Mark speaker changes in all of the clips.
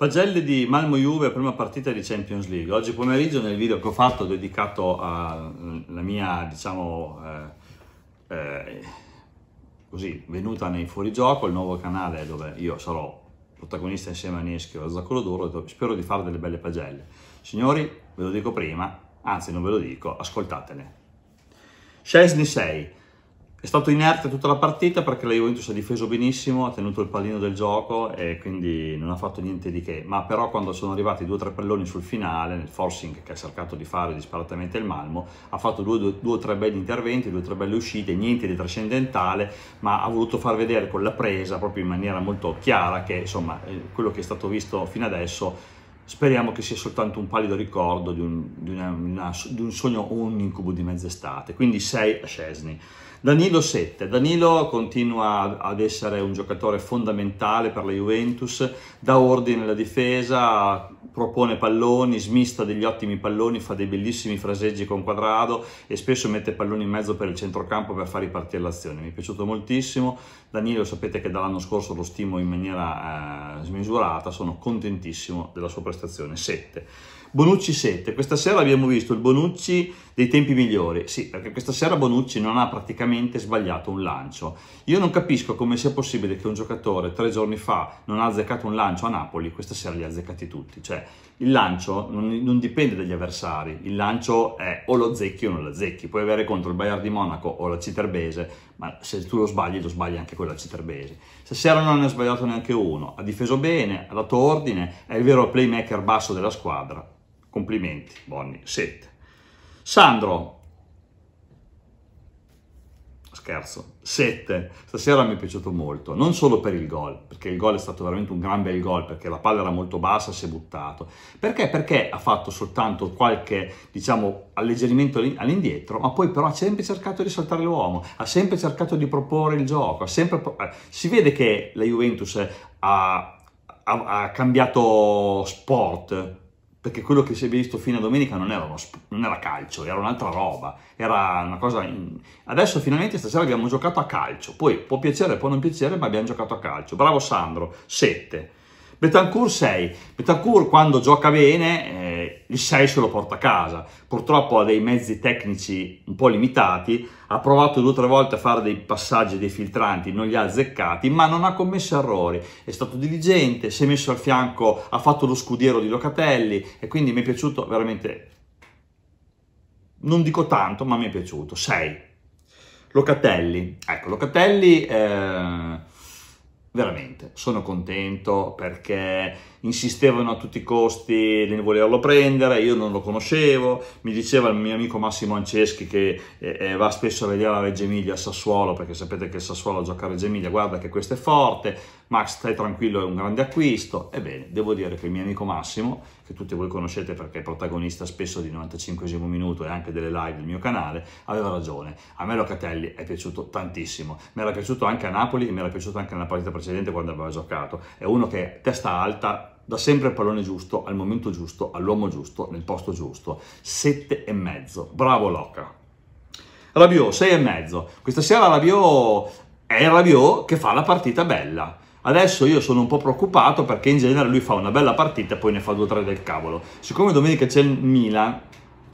Speaker 1: Pagelle di Malmo Juve, prima partita di Champions League. Oggi pomeriggio nel video che ho fatto dedicato alla eh, mia, diciamo, eh, eh, così, venuta nei fuorigioco, il nuovo canale dove io sarò protagonista insieme a Neschio e a Zaccolo d'Oro, spero di fare delle belle pagelle. Signori, ve lo dico prima, anzi non ve lo dico, ascoltatene. Scesni 6. È stato inerte tutta la partita perché la Juventus ha difeso benissimo, ha tenuto il pallino del gioco e quindi non ha fatto niente di che, ma però quando sono arrivati due o tre palloni sul finale, nel forcing che ha cercato di fare disparatamente il Malmo, ha fatto due o tre belli interventi, due o tre belle uscite, niente di trascendentale, ma ha voluto far vedere con la presa proprio in maniera molto chiara che insomma eh, quello che è stato visto fino adesso speriamo che sia soltanto un pallido ricordo di un, di una, una, di un sogno o un incubo di mezz'estate. Quindi 6 a Scesni. Danilo 7, Danilo continua ad essere un giocatore fondamentale per la Juventus, dà ordine alla difesa, propone palloni, smista degli ottimi palloni, fa dei bellissimi fraseggi con quadrado e spesso mette palloni in mezzo per il centrocampo per far ripartire l'azione. Mi è piaciuto moltissimo, Danilo sapete che dall'anno scorso lo stimo in maniera eh, smisurata, sono contentissimo della sua prestazione, 7. Bonucci 7. Questa sera abbiamo visto il Bonucci dei tempi migliori. Sì, perché questa sera Bonucci non ha praticamente sbagliato un lancio. Io non capisco come sia possibile che un giocatore tre giorni fa non ha azzeccato un lancio a Napoli, questa sera li ha azzeccati tutti. Cioè, il lancio non, non dipende dagli avversari. Il lancio è o lo zecchi o non lo zecchi. Puoi avere contro il Bayern di Monaco o la Citerbese, ma se tu lo sbagli, lo sbagli anche quella Citerbese. Stasera non ne ha sbagliato neanche uno. Ha difeso bene, ha dato ordine, è il vero playmaker basso della squadra Complimenti, Bonni, 7. Sandro, scherzo, 7. Stasera mi è piaciuto molto, non solo per il gol, perché il gol è stato veramente un gran bel gol, perché la palla era molto bassa, si è buttato. Perché? Perché ha fatto soltanto qualche, diciamo, alleggerimento all'indietro, ma poi però ha sempre cercato di saltare l'uomo, ha sempre cercato di proporre il gioco, sempre... Eh, si vede che la Juventus ha, ha cambiato sport, perché quello che si è visto fino a domenica non era, non era calcio, era un'altra roba, era una cosa... In... Adesso finalmente stasera abbiamo giocato a calcio, poi può piacere, può non piacere, ma abbiamo giocato a calcio. Bravo Sandro, 7. Betancourt 6. Betancourt quando gioca bene eh, il 6 se lo porta a casa. Purtroppo ha dei mezzi tecnici un po' limitati, ha provato due o tre volte a fare dei passaggi dei filtranti, non li ha azzeccati, ma non ha commesso errori. È stato diligente, si è messo al fianco, ha fatto lo scudiero di Locatelli e quindi mi è piaciuto veramente non dico tanto, ma mi è piaciuto. 6. Locatelli. Ecco, Locatelli eh, veramente sono contento perché insistevano a tutti i costi di volerlo prendere, io non lo conoscevo, mi diceva il mio amico Massimo Anceschi che eh, eh va spesso a vedere la Reggio Emilia a Sassuolo perché sapete che Sassuolo gioca a Reggio Emilia, guarda che questo è forte, Max, stai tranquillo, è un grande acquisto. Ebbene, devo dire che il mio amico Massimo, che tutti voi conoscete perché è protagonista spesso di 95 minuto e anche delle live del mio canale, aveva ragione. A me Locatelli è piaciuto tantissimo. Mi era piaciuto anche a Napoli e mi era piaciuto anche nella partita precedente quando aveva giocato. È uno che testa alta, da sempre il pallone giusto, al momento giusto, all'uomo giusto, nel posto giusto. Sette e mezzo. Bravo Locca. Rabiot, sei e mezzo. Questa sera Rabiot è Rabiot che fa la partita bella Adesso io sono un po' preoccupato perché in genere lui fa una bella partita e poi ne fa due o tre del cavolo. Siccome domenica c'è il Milan,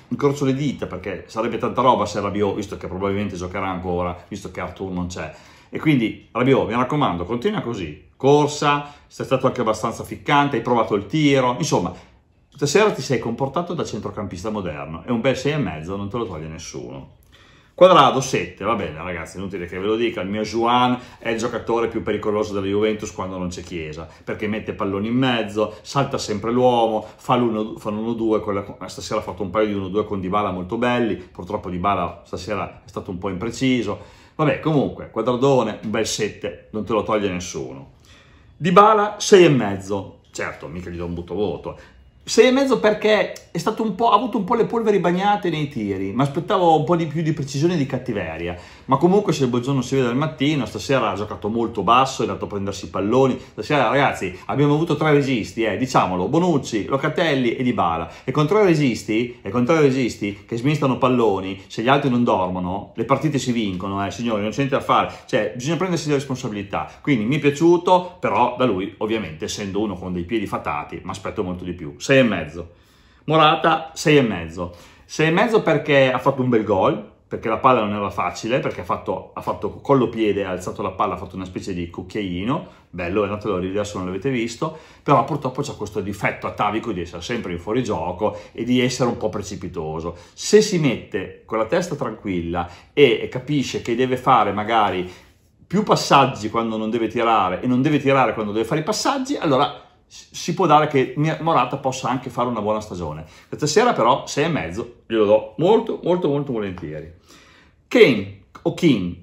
Speaker 1: incrocio le dita perché sarebbe tanta roba se Rabiot, visto che probabilmente giocherà ancora, visto che Artur non c'è. E quindi Rabiot, mi raccomando, continua così. Corsa, sei stato anche abbastanza ficcante, hai provato il tiro, insomma, stasera ti sei comportato da centrocampista moderno e un bel 6,5 non te lo toglie nessuno. Quadrado 7, va bene ragazzi, inutile che ve lo dica, il mio Juan è il giocatore più pericoloso della Juventus quando non c'è Chiesa, perché mette palloni in mezzo, salta sempre l'uomo, fa l'1-2, stasera ha fatto un paio di 1-2 con Dybala molto belli, purtroppo Dybala stasera è stato un po' impreciso, vabbè comunque, Quadradone, un bel 7, non te lo toglie nessuno. Dybala 6,5, certo, mica gli do un butto voto, 6 e mezzo perché è stato un ha avuto un po' le polveri bagnate nei tiri, ma aspettavo un po' di più di precisione e di cattiveria, ma comunque se il Bogion non si vede al mattino, stasera ha giocato molto basso, è andato a prendersi i palloni, stasera ragazzi abbiamo avuto tre registi, eh, diciamolo, Bonucci, Locatelli e Dybala, e con tre registi, e con tre registi che smistano palloni, se gli altri non dormono, le partite si vincono, eh, signori, non c'è niente da fare, cioè bisogna prendersi le responsabilità, quindi mi è piaciuto, però da lui ovviamente essendo uno con dei piedi fatati, mi aspetto molto di più. 6 mezzo. Morata 6 6 e mezzo. e mezzo perché ha fatto un bel gol, perché la palla non era facile, perché ha fatto, ha fatto collo piede, ha alzato la palla, ha fatto una specie di cucchiaino, bello, andatelo a rivedere se non l'avete visto, però purtroppo c'è questo difetto atavico di essere sempre in fuorigioco e di essere un po' precipitoso. Se si mette con la testa tranquilla e capisce che deve fare magari più passaggi quando non deve tirare e non deve tirare quando deve fare i passaggi, allora si può dare che Morata possa anche fare una buona stagione. Questa sera però 6 e mezzo glielo do molto molto molto volentieri. Kane o King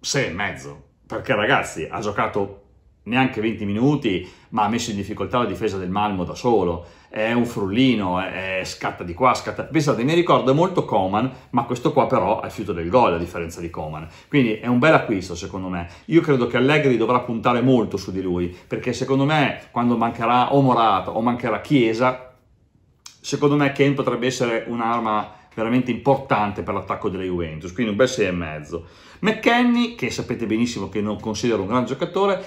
Speaker 1: 6 e mezzo, perché ragazzi ha giocato neanche 20 minuti, ma ha messo in difficoltà la difesa del Malmo da solo. È un frullino, è, è scatta di qua, scatta... Pensate, mi ricorda molto Coman, ma questo qua però ha il fiuto del gol, a differenza di Coman. Quindi è un bel acquisto, secondo me. Io credo che Allegri dovrà puntare molto su di lui, perché secondo me, quando mancherà o Morata o mancherà Chiesa, secondo me Kane potrebbe essere un'arma veramente importante per l'attacco della Juventus, quindi un bel 6,5. McKenny, che sapete benissimo che non considero un gran giocatore,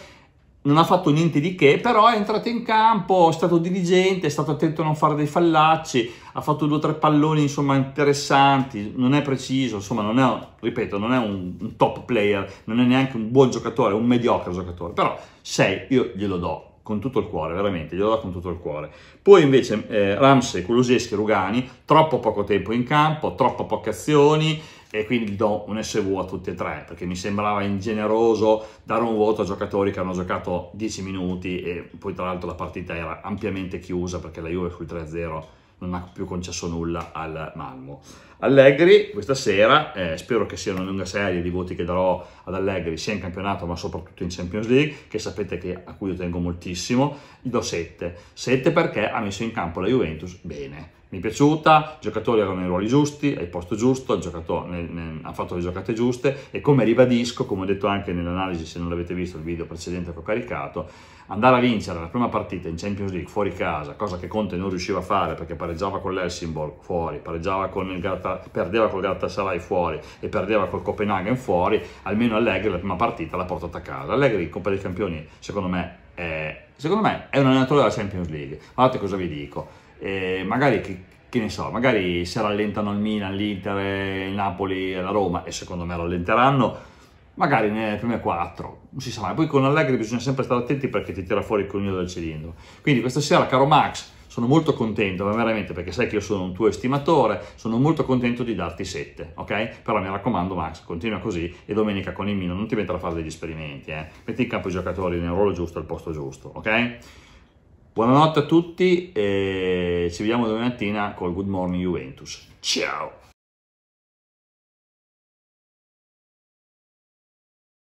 Speaker 1: non ha fatto niente di che, però è entrato in campo, è stato diligente, è stato attento a non fare dei fallacci, ha fatto due o tre palloni insomma interessanti, non è preciso, insomma non è, ripeto, non è un, un top player, non è neanche un buon giocatore, un mediocre giocatore, però 6 io glielo do con tutto il cuore, veramente, glielo do con tutto il cuore. Poi invece eh, Ramsey, Kuluseschi, Rugani, troppo poco tempo in campo, troppo poche azioni, e quindi do un SV a tutti e tre perché mi sembrava ingeneroso dare un voto a giocatori che hanno giocato 10 minuti e poi tra l'altro la partita era ampiamente chiusa perché la Juve sul 3-0 non ha più concesso nulla al Malmo. Allegri questa sera, eh, spero che sia una lunga serie di voti che darò ad Allegri sia in campionato ma soprattutto in Champions League, che sapete che a cui io tengo moltissimo, gli do 7. 7 perché ha messo in campo la Juventus bene mi è piaciuta, i giocatori erano nei ruoli giusti, al posto giusto, ha fatto le giocate giuste e come ribadisco, come ho detto anche nell'analisi se non l'avete visto il video precedente che ho caricato, andare a vincere la prima partita in Champions League fuori casa, cosa che Conte non riusciva a fare perché pareggiava con l'Helsingborg fuori, pareggiava con il Galata, perdeva col Galatasaray fuori e perdeva col Copenaghen fuori, almeno Allegri la prima partita l'ha portata a casa. Allegri in Coppa dei Campioni secondo me è, secondo me, è un allenatore della Champions League, guardate cosa vi dico eh, magari che, che, ne so, magari se rallentano il Milan, l'Inter, il Napoli e la Roma, e secondo me rallenteranno, magari nelle prime quattro, non si sa mai. Poi con Allegri bisogna sempre stare attenti perché ti tira fuori il coniglio dal cilindro. Quindi questa sera, caro Max, sono molto contento, veramente perché sai che io sono un tuo estimatore, sono molto contento di darti 7, ok? Però mi raccomando Max, continua così e domenica con il Mino non ti mettere a fare degli esperimenti, eh? Metti in campo i giocatori nel ruolo giusto al posto giusto, ok? Buonanotte a tutti e ci vediamo domani mattina col Good Morning Juventus. Ciao!